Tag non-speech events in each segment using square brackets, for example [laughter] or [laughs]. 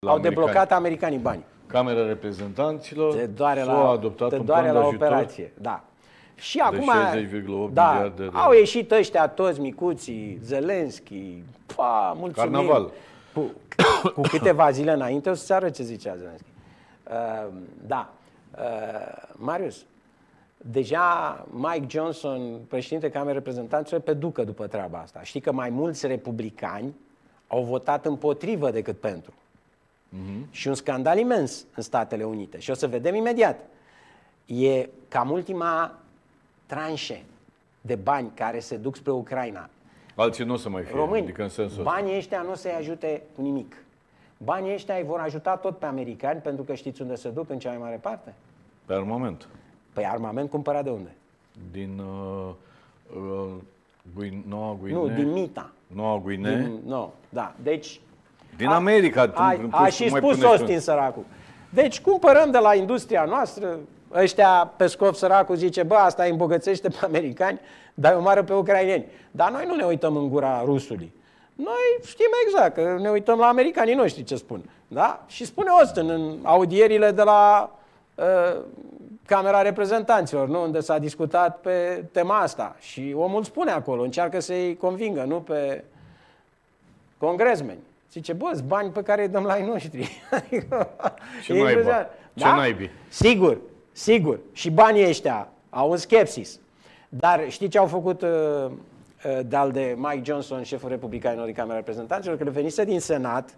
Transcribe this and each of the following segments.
La Au americani. deblocat americanii bani. Camera Reprezentanților te doare la, a adoptat te doare la operație. Da. Și acum, da, de au ieșit ăștia toți micuții, Zelenski, pa, mulțumim. Carnaval. Cu, cu câteva zile înainte o să-ți arăt ce zicea Zelenski. Uh, da, uh, Marius, deja Mike Johnson, președinte Camerei Reprezentanților, pe ducă după treaba asta. Știi că mai mulți republicani au votat împotrivă decât pentru. Uh-huh. Și un scandal imens în Statele Unite. Și o să vedem imediat. E cam ultima tranșe de bani care se duc spre Ucraina. Alții nu o să mai fie, Români, adică în sensul banii ăștia nu o să-i ajute cu nimic. Banii ăștia îi vor ajuta tot pe americani, pentru că știți unde se duc în cea mai mare parte? Pe armament. Păi armament cumpărat de unde? Din uh, uh, Guin- Noua Guinee. Nu, din Mita. Noua Guinee. Din, no, da. Deci din America. A, a, a, și spus Austin săracul. Deci cumpărăm de la industria noastră, ăștia Pescov săracul zice, bă, asta îi îmbogățește pe americani, dar o mare pe ucraineni. Dar noi nu ne uităm în gura rusului. Noi știm exact, că ne uităm la americanii noștri ce spun. Da? Și spune Austin în audierile de la uh, Camera Reprezentanților, nu? unde s-a discutat pe tema asta. Și omul spune acolo, încearcă să-i convingă, nu pe congresmeni. Zice, bă, bani pe care îi dăm la ai noștri. [laughs] Adică, ce naiba? Da? Ce Sigur, sigur. Și banii ăștia au un skepsis. Dar știi ce au făcut uh, uh dal de Mike Johnson, șeful republicanilor din Camera Reprezentanților, că venise din Senat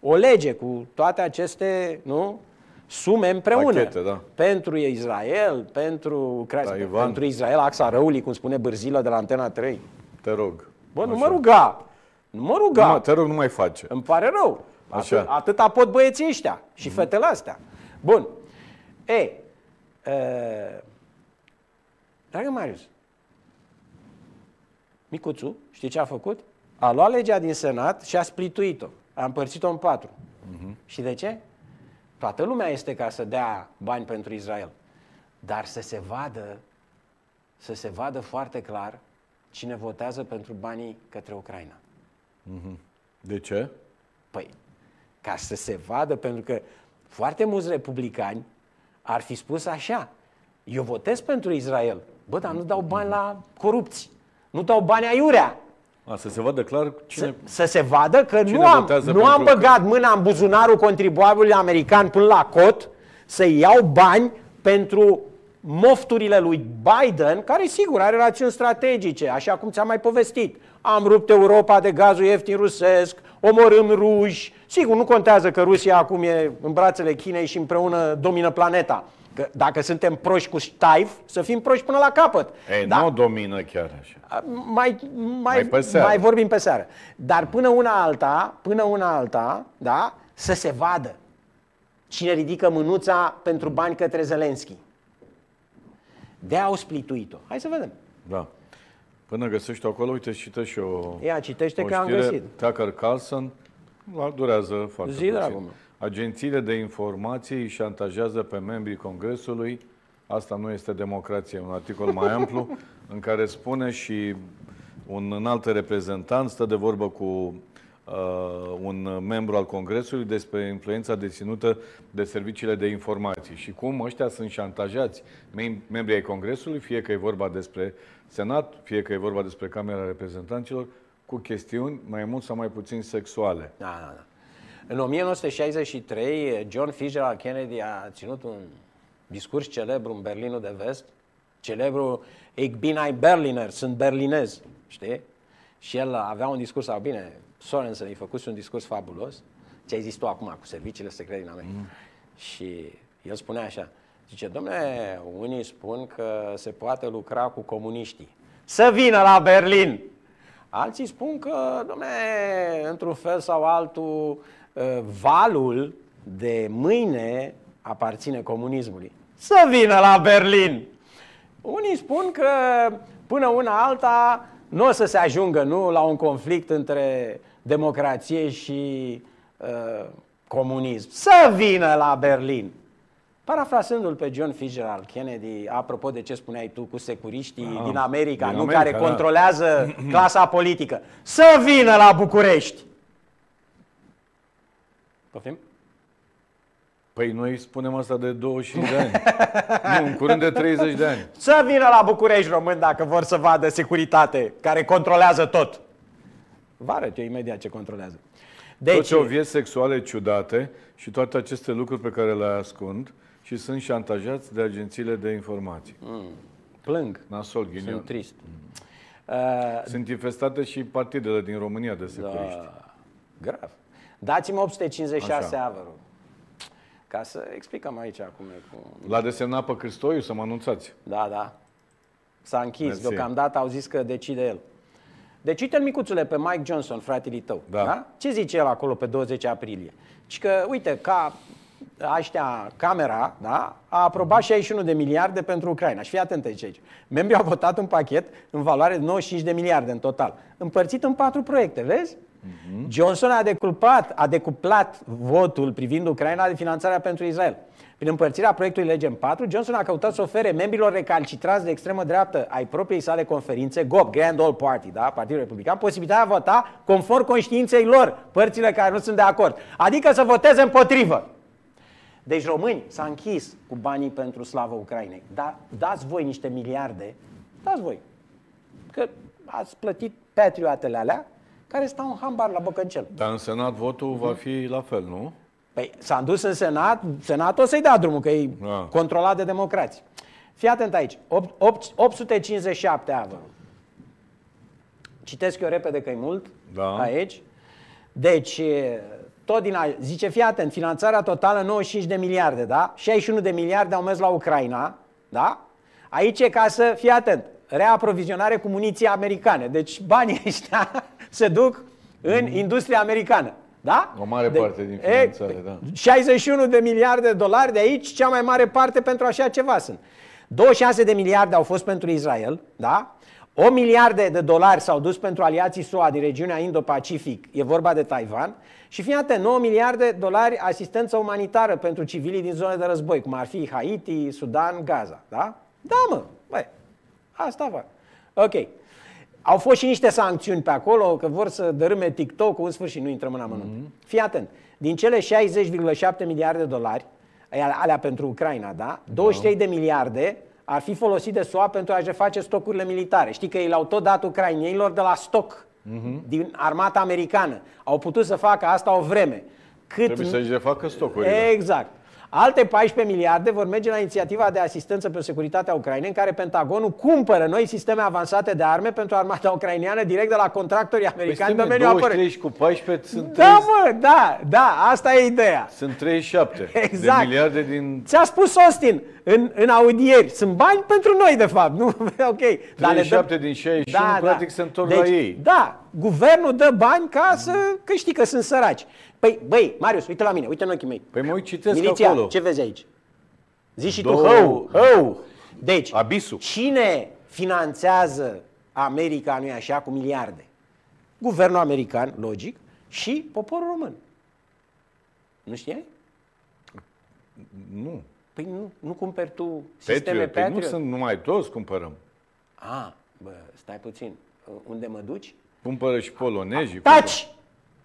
o lege cu toate aceste nu, sume împreună. Pachete, da. Pentru Israel, pentru da, pentru Israel, axa răului, cum spune Bârzilă de la Antena 3. Te rog. Bă, nu așa. mă ruga! Nu mă ruga. Nu, te rog, nu mai face. Îmi pare rău. Așa. Atât, atâta pot băieții ăștia și mm-hmm. fetele astea. Bun. E, uh, dragă Marius, Micuțu, știi ce a făcut? A luat legea din Senat și a splituit-o. A împărțit-o în patru. Mm-hmm. Și de ce? Toată lumea este ca să dea bani pentru Israel. Dar să se vadă, să se vadă foarte clar cine votează pentru banii către Ucraina. Mhm. De ce? Păi, ca să se vadă, pentru că foarte mulți republicani ar fi spus așa, eu votez pentru Israel, bă, dar nu dau bani la corupți, nu dau bani aiurea. A, să se vadă clar cine... Să, să se vadă că nu am, nu am băgat că... mâna în buzunarul contribuabilului american până la cot să iau bani pentru mofturile lui Biden, care sigur are rațiuni strategice, așa cum ți-am mai povestit. Am rupt Europa de gazul ieftin rusesc, omorâm ruși. Sigur, nu contează că Rusia acum e în brațele Chinei și împreună domină planeta. Că dacă suntem proști cu ștaif, să fim proști până la capăt. Ei, da? nu domină chiar așa. Mai, mai, mai, mai vorbim pe seară. Dar până una alta, până una alta, da, să se vadă cine ridică mânuța pentru bani către Zelenski de au splituit-o. Hai să vedem. Da. Până găsești acolo, uite, citești și o Ia, citește o că am găsit. Tucker Carlson durează foarte Zi, puțin. Agențiile de informații îi șantajează pe membrii Congresului. Asta nu este democrație. Un articol mai amplu [laughs] în care spune și un înalt reprezentant stă de vorbă cu Uh, un membru al Congresului despre influența deținută de serviciile de informații și cum ăștia sunt șantajați membrii ai Congresului, fie că e vorba despre Senat, fie că e vorba despre Camera Reprezentanților, cu chestiuni mai mult sau mai puțin sexuale. Da, da, da. În 1963, John Fitzgerald Kennedy a ținut un discurs celebru în Berlinul de Vest, celebru Ich bin ein Berliner, sunt berlinez, știi? Și el avea un discurs, sau bine, Sorensen a făcut un discurs fabulos, ce ai zis tu acum cu serviciile secrete din America. Mm. Și el spunea așa, zice, domnule, unii spun că se poate lucra cu comuniștii. Să vină la Berlin! Alții spun că, domnule, într-un fel sau altul, ă, valul de mâine aparține comunismului. Să vină la Berlin! Unii spun că până una alta nu o să se ajungă nu, la un conflict între democrație și uh, comunism. Să vină la Berlin! Parafrasându-l pe John Fitzgerald Kennedy, apropo de ce spuneai tu cu securiștii ah, din America, din nu America, care da. controlează [clears throat] clasa politică, să vină la București! Poftim? Păi noi spunem asta de 25 de ani. [laughs] nu, în curând de 30 de ani. Să vină la București român dacă vor să vadă securitate, care controlează tot. Vă arăt eu imediat ce controlează. Deci... Toți au vieți sexuale ciudate și toate aceste lucruri pe care le ascund și sunt șantajați de agențiile de informații. Mm. Plâng. Nasol, ghinion. Sunt trist. Mm. Uh... Sunt infestate și partidele din România de securiști. Da. Grav. Dați-mi 856 Așa. A, ca să explicăm aici acum. Cu... L-a desemnat pe Cristoiu să mă anunțați. Da, da. S-a închis. Merci. Deocamdată au zis că decide el. Deci uite l micuțule, pe Mike Johnson, fratele tău. Da. da? Ce zice el acolo pe 20 aprilie? Și că, uite, ca aștia, camera, da, a aprobat 61 de miliarde pentru Ucraina. Și fii atent aici. Membrii au votat un pachet în valoare de 95 de miliarde în total, împărțit în patru proiecte, vezi? Mhm. Johnson a decuplat, a decuplat votul privind Ucraina de finanțarea pentru Israel. Prin împărțirea proiectului Legem 4, Johnson a căutat să ofere membrilor recalcitrați de extremă dreaptă ai propriei sale conferințe, GOP, Grand Old Party, da, Partidul Republican, posibilitatea de a vota conform conștiinței lor, părțile care nu sunt de acord. Adică să voteze împotrivă. Deci români s-a închis cu banii pentru slavă Ucrainei. Dar dați voi niște miliarde, dați voi. Că ați plătit patriotele alea, care stau în hambar la Băcăncel. Dar în Senat votul va fi la fel, nu? Păi s-a dus în Senat, Senatul o să-i dea drumul, că e da. controlat de democrați. Fii atent aici, 8, 8, 857 avă. Citesc eu repede că e mult da. aici. Deci, tot din a... zice, fii atent, finanțarea totală 95 de miliarde, da? 61 de miliarde au mers la Ucraina, da? Aici e ca să, fii atent, reaprovizionare cu muniții americane. Deci banii [laughs] ăștia se duc în mm. industria americană. Da? O mare de, parte din finanțare, e, da. 61 de miliarde de dolari de aici, cea mai mare parte pentru așa ceva sunt. 26 de miliarde au fost pentru Israel, da? O miliarde de dolari s-au dus pentru aliații SUA din regiunea Indo-Pacific, e vorba de Taiwan, și fii atent, 9 miliarde de dolari asistență umanitară pentru civilii din zone de război, cum ar fi Haiti, Sudan, Gaza, da? Da, mă, băi, asta fac. Ok. Au fost și niște sancțiuni pe acolo, că vor să dărâme TikTok-ul, în sfârșit nu intrăm în amănunt. Mm-hmm. Fii atent. Din cele 60,7 miliarde de dolari, alea pentru Ucraina, da? 23 da. de miliarde ar fi folosit de SUA pentru a-și face stocurile militare. Știi că ei l au tot dat ucrainienilor de la stoc mm-hmm. din armata americană. Au putut să facă asta o vreme. Cât... Trebuie să-și refacă stocurile. Exact. Alte 14 miliarde vor merge la inițiativa de asistență pentru securitatea Ucrainei, în care Pentagonul cumpără noi sisteme avansate de arme pentru armata ucraineană direct de la contractorii păi americani păi, de domeniul apărării. cu 14 sunt 30... Da, mă, da, da, asta e ideea. Sunt 37 [laughs] exact. de miliarde din... Ți-a spus Austin în, în audieri. Sunt bani pentru noi, de fapt. Nu? [laughs] ok. 37 dăm... din 61, da, da, practic, da. se întorc deci, la ei. Da, guvernul dă bani ca să... câștigă, sunt săraci. Păi, băi, Marius, uite la mine, uite în ochii mei. Păi mă uit, citesc Miliția, acolo. ce vezi aici? Zici și Două... tu, hău, hău. Deci, Abisul. cine finanțează America, nu așa, cu miliarde? Guvernul american, logic, și poporul român. Nu știai? Nu. Păi nu, nu cumperi tu sisteme Patriot. Patriot? Păi nu sunt numai toți cumpărăm. A, bă, stai puțin. Unde mă duci? Cumpără și polonezii. Taci!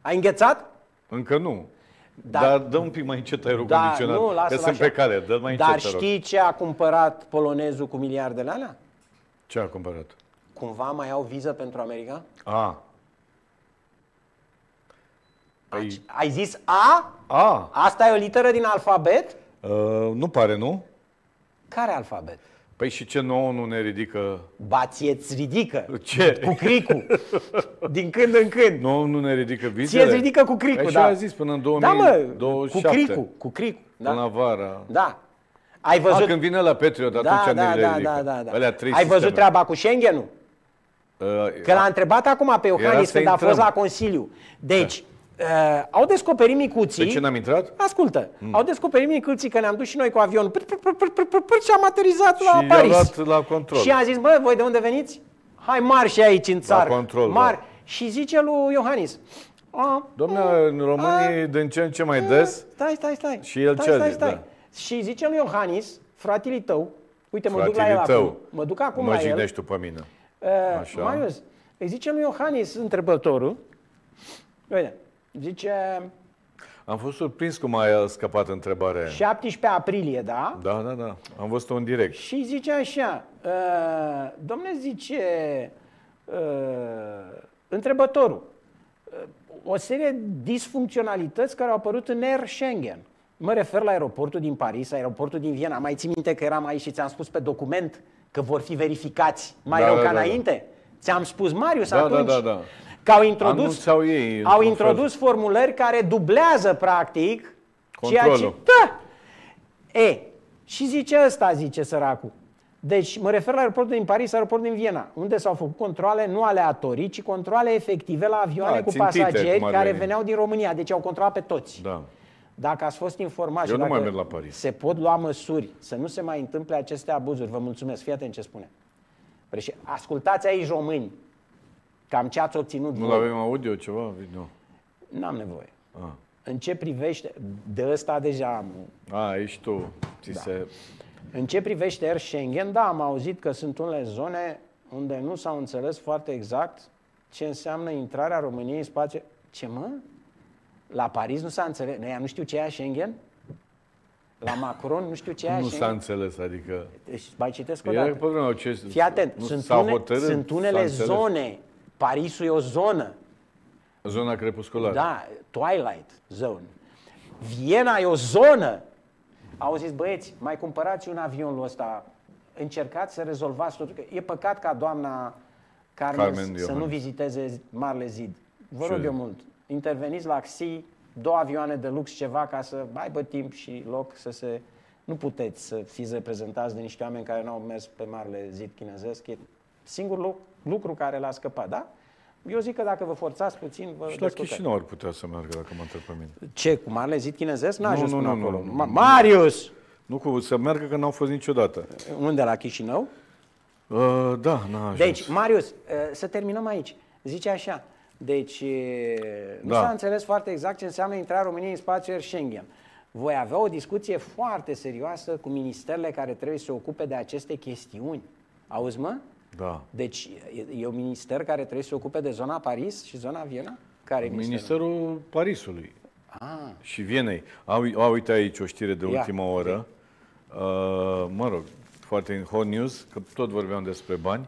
Ai înghețat? Încă nu. Dar, dar dă un pic mai încet aerul da, condiționat, nu, că sunt așa. pe cale, dă mai încet Dar știi ce a cumpărat polonezul cu miliardele alea? Ce a cumpărat? Cumva mai au viză pentru America? A. Ai, păi- ai zis A? A. Asta e o literă din alfabet? Uh, nu pare, nu? Care alfabet? Păi și ce nouă nu ne ridică? Ba, ți ridică. Ce? Cu cricul. Din când în când. Nu, nu ne ridică vizele? ți ridică cu cricul, Ai păi da. Așa zis până în 2027. Da, mă, cu cricul, cu cricul. Da? Până vara. Da. Ai văzut... A, când vine la Patriot, da, atunci da, ne da, ridică. da, da, da. Alea trei Ai sisteme. văzut treaba cu Schengenul? Uh, Că l-a întrebat acum pe Iohannis când intrăm. a fost la Consiliu. Deci, da. Uh, au descoperit micuții... De ce n-am intrat? Ascultă, mm. au descoperit micuții că ne-am dus și noi cu avionul pr, pr, pr, pr, pr, și am aterizat la Paris. Luat la control. Și a zis, bă, voi de unde veniți? Hai mar și aici în țară. La control, mar. Da. Și zice lui Iohannis, domnule în România din ce în ce mai des. Stai, stai, stai. Și el stai, ce stai, stai. Da. Și zice lui Iohannis, fratele tău, uite, mă duc la el acum. Mă duc acum mă la el. tu pe mine. Uh, Așa. Marius, îi zice lui Iohannis întrebătorul, vede. Zice... Am fost surprins cum ai scăpat întrebarea 17 aprilie, da? Da, da, da. Am văzut un direct. Și zice așa, uh, domne zice, uh, întrebătorul, uh, o serie disfuncționalități care au apărut în Air Schengen. Mă refer la aeroportul din Paris, aeroportul din Viena. Mai ții minte că eram aici și ți-am spus pe document că vor fi verificați mai da, rău da, ca da, da. înainte? Da. Ți-am spus, Marius, da, da atunci... Da, da, da. Că au introdus, ei, au introdus formulări care dublează, practic, Controlul. ceea ce... Da! E, și zice asta, zice săracul. Deci mă refer la aeroportul din Paris, aeroportul din Viena, unde s-au făcut controle nu aleatorii, ci controle efective la avioane da, cu țintite, pasageri care veni. veneau din România. Deci au controlat pe toți. Da. Dacă ați fost informați, Eu nu mai merg la Paris. se pot lua măsuri să nu se mai întâmple aceste abuzuri. Vă mulțumesc. Fii atent ce spune. Ascultați aici români, Cam ce ați obținut Nu voi. avem audio, ceva, Nu. N-am nevoie. Ah. În ce privește... De ăsta deja am... A, ești tu. Ți da. se... În ce privește Air Schengen, da, am auzit că sunt unele zone unde nu s-au înțeles foarte exact ce înseamnă intrarea României în spațiu. Ce mă? La Paris nu s-a înțeles. Noi nu știu ce e Schengen? La Macron nu știu ce e Nu s-a înțeles, adică... Deci, mai citesc o dată. Fii atent, sunt, une, sunt unele zone Parisul e o zonă. Zona crepusculară. Da, Twilight Zone. Viena e o zonă. Au zis, băieți, mai cumpărați un avionul ăsta, încercați să rezolvați totul. E păcat ca doamna Carmen, Carmen să Iohan. nu viziteze Marle Zid. Vă rog eu mult, interveniți la XI, două avioane de lux, ceva, ca să aibă timp și loc să se... Nu puteți să fiți reprezentați de niște oameni care nu au mers pe Marle Zid chinezesc. E Singurul lucru care l-a scăpat, da? Eu zic că dacă vă forțați puțin, vă Și la Chișinău ar putea să meargă, dacă mă întreb pe mine. Ce, cu Marele Zid chinezesc? N-a ajuns nu, nu, nu, acolo. Nu, nu, Marius! Nu, cu, să meargă că n-au fost niciodată. Unde, la Chișinău? Uh, da, n-a ajuns. Deci, Marius, uh, să terminăm aici. Zice așa, deci uh, nu da. s-a înțeles foarte exact ce înseamnă intrarea României în spațiul Schengen. Voi avea o discuție foarte serioasă cu ministerele care trebuie să se ocupe de aceste chestiuni. Auzi, mă? Da. Deci e un minister care trebuie să se ocupe de zona Paris și zona Viena? Care ministerul? ministerul Parisului ah. și Vienei. Au, au uite aici o știre de Ia. ultima oră. Uh, mă rog, foarte în hot news, că tot vorbeam despre bani.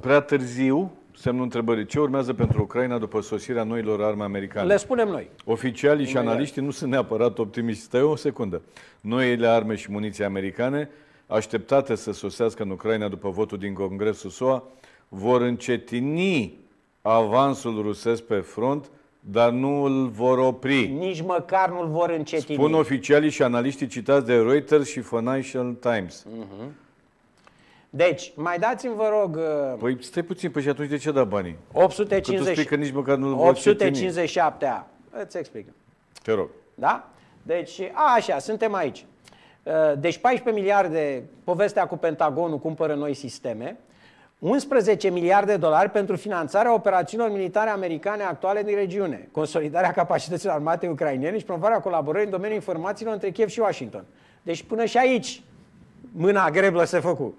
Prea târziu, semnul întrebării, ce urmează pentru Ucraina după sosirea noilor arme americane? Le spunem noi. Oficialii și analiștii nu sunt neapărat optimiști. Stai o secundă. Noile arme și muniții americane așteptate să sosească în Ucraina după votul din Congresul SUA, vor încetini avansul rusesc pe front, dar nu îl vor opri. Nici măcar nu îl vor încetini. Spun oficialii și analiștii citați de Reuters și Financial Times. Uh-huh. Deci, mai dați-mi, vă rog... Uh, păi stai puțin, păi și atunci de ce da banii? 850... Că nici măcar nu 857 a Îți explic. Te rog. Da? Deci, a, așa, suntem aici. Eh, deci 14 miliarde, povestea cu Pentagonul, cumpără noi sisteme. 11 miliarde de dolari pentru finanțarea operațiunilor militare americane actuale din regiune, consolidarea capacităților armate ucrainene și promovarea colaborării în domeniul informațiilor între Kiev și Washington. Deci până și aici mâna greblă se făcu.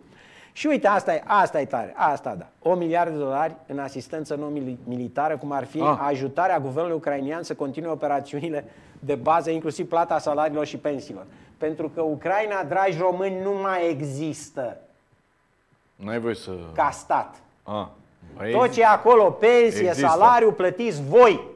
Și uite, asta e, asta e tare, asta da. O miliarde de dolari în asistență non-militară, cum ar fi ah. ajutarea guvernului ucrainian să continue operațiunile de bază, inclusiv plata salariilor și pensiilor. Pentru că Ucraina, dragi români, nu mai există. N-ai voie să... Ca stat. A, Tot ce e acolo, pensie, există. salariu, plătiți voi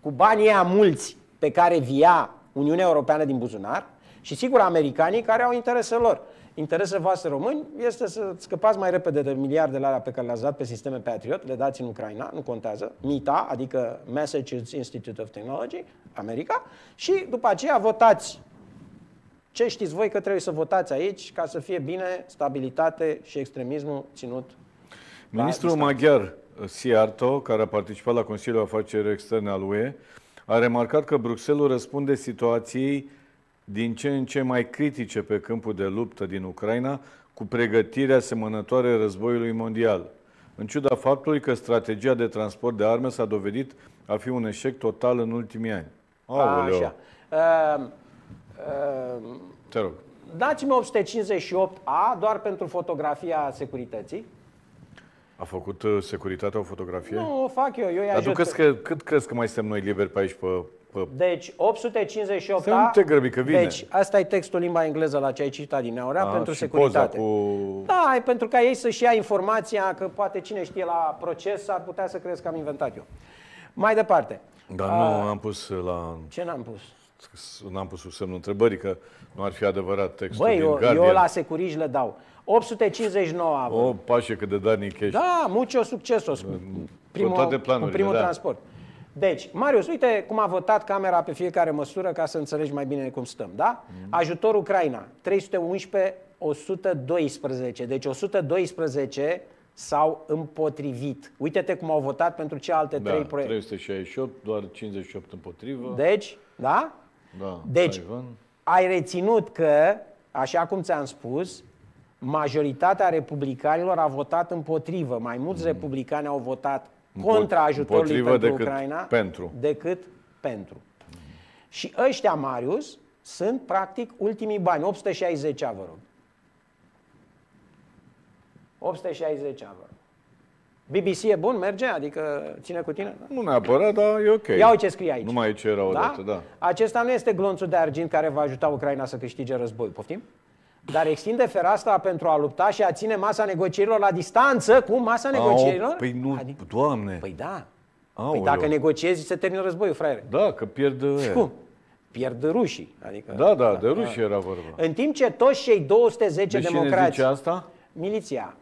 cu banii aia mulți pe care via Uniunea Europeană din buzunar și sigur americanii care au interese lor. interese voastre români este să scăpați mai repede de miliardele alea pe care le-ați dat pe sisteme Patriot, le dați în Ucraina, nu contează, MITA, adică Massachusetts Institute of Technology, America, și după aceea votați ce știți voi că trebuie să votați aici ca să fie bine stabilitate și extremismul ținut? Ministrul maghiar uh, Siarto, care a participat la Consiliul Afaceri Externe al UE, a remarcat că Bruxelles răspunde situației din ce în ce mai critice pe câmpul de luptă din Ucraina cu pregătirea asemănătoare războiului mondial, în ciuda faptului că strategia de transport de arme s-a dovedit a fi un eșec total în ultimii ani. Aoleu. Așa. Uh... Te rog. Dați-mi 858A doar pentru fotografia securității. A făcut uh, securitatea o fotografie? Nu, o fac eu. eu Dar crezi că, cât crezi că mai suntem noi liberi pe aici, pe, pe... Deci, 858 Să nu te grăbi, că vine. Deci, asta e textul limba engleză la ce ai citat din Aurea, A, pentru securitate. Cu... Da, e pentru ca ei să-și ia informația, că poate cine știe la proces ar putea să crezi că am inventat eu. Mai departe. Dar nu, A... am pus la... Ce n-am pus? N-am pus sub semnul întrebării că nu ar fi adevărat textul Băi, din eu, Guardian. eu la securici le dau. 859 avem. O, pașe cât de darnic ești. Da, mucio succeso. Primul, toate planurile, primul da. transport. Deci, Marius, uite cum a votat camera pe fiecare măsură ca să înțelegi mai bine cum stăm, da? Mm. Ajutor Ucraina, 311 112. Deci 112 s-au împotrivit. Uite-te cum au votat pentru ce alte da, trei proiecte. 368, doar 58 împotrivă. Deci, da? Da, deci, Taiwan. Da, ai reținut că, așa cum ți-am spus, majoritatea republicanilor a votat împotrivă. Mai mulți mm. republicani au votat contra ajutorului pentru decât Ucraina pentru. decât pentru. Mm. Și ăștia, Marius, sunt practic ultimii bani, 860 vă rog. 860 vă rog. BBC e bun, merge? Adică ține cu tine? Nu neapărat, dar e ok. Ia uite ce scrie aici. Nu mai ce era da? odată, da? da? Acesta nu este glonțul de argint care va ajuta Ucraina să câștige războiul. Poftim? Dar extinde fereastra pentru a lupta și a ține masa negocierilor la distanță cu masa negocierilor? Păi nu, adică, doamne. Păi da. Păi Aoleu. Păi dacă negociezi, se termină războiul, fraiere. Da, că pierd... Cum? pierd rușii. Adică, da, da, da de rușii da. era vorba. În timp ce toți cei 210 de deci democrați... Cine zice asta? Miliția.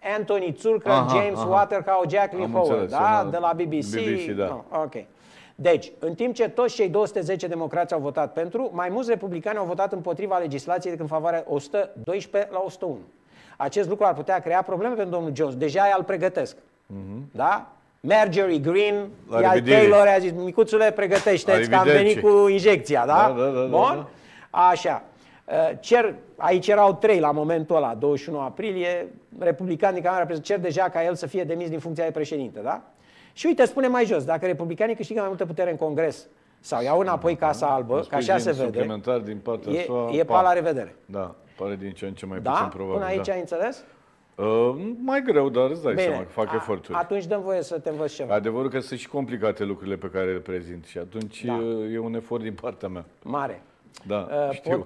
Anthony Zurcher, aha, James aha. Waterhouse, Jacqueline Howard, da? De la BBC. BBC da. No, ok. Deci, în timp ce toți cei 210 democrați au votat pentru, mai mulți republicani au votat împotriva legislației decât în favoarea 112 la 101. Acest lucru ar putea crea probleme pentru domnul Jones. Deja îl pregătesc. Mm-hmm. Da? Marjorie Green, iar Taylor a zis, micuțule, pregătește-ți că am venit cu injecția, da? da, da, da, da Bun? Da, da. Așa. Eh, cer, aici erau trei la momentul ăla, 21 aprilie, republicanii Camera cer deja ca el să fie demis din funcția de președinte, da? Și uite, spune mai jos, dacă republicanii câștigă mai multă putere în Congres sau iau înapoi da. Casa Albă, ca așa se vede, din partea e, sua, e pa la revedere. Da, pare din ce în ce mai da? puțin probabil. Până aici da. ai înțeles? Uh, mai greu, dar îți dai Bine, seama că fac a, eforturi. Atunci dăm voie să te învăț ceva. Adevărul că sunt și complicate lucrurile pe care le prezint și atunci da. Uh, e un efort din partea mea. Mare. Da, uh, știu. Pot...